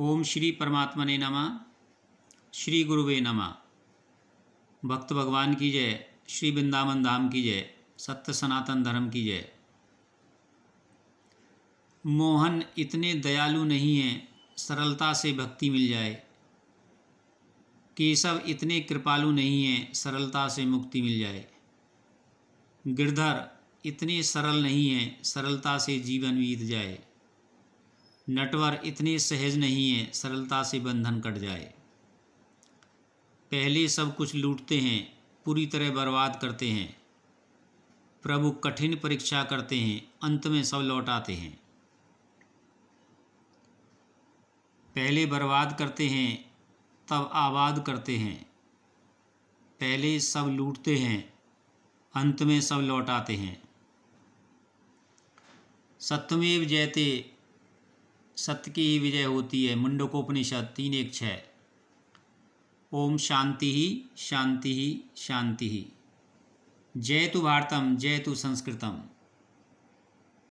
ओम श्री परमात्मा ने नमा श्री गुरुवे नमा भक्त भगवान की जय श्री वृंदावन धाम की जय सत्य सनातन धर्म की जय मोहन इतने दयालु नहीं हैं सरलता से भक्ति मिल जाए केशव इतने कृपालु नहीं हैं सरलता से मुक्ति मिल जाए गिरधर इतने सरल नहीं हैं सरलता से जीवन बीत जाए नटवर इतनी सहज नहीं है सरलता से बंधन कट जाए पहले सब कुछ लूटते हैं पूरी तरह बर्बाद करते हैं प्रभु कठिन परीक्षा करते हैं अंत में सब लौट आते हैं पहले बर्बाद करते हैं तब आबाद करते हैं पहले सब लूटते हैं अंत में सब लौट आते हैं सत्यमेव जयते सत्य की ही विजय होती है मुंडकोपनिषद तीन एक छः ओम शांति ही शांति ही शांति ही जय तु भारतम जय तु संस्कृतम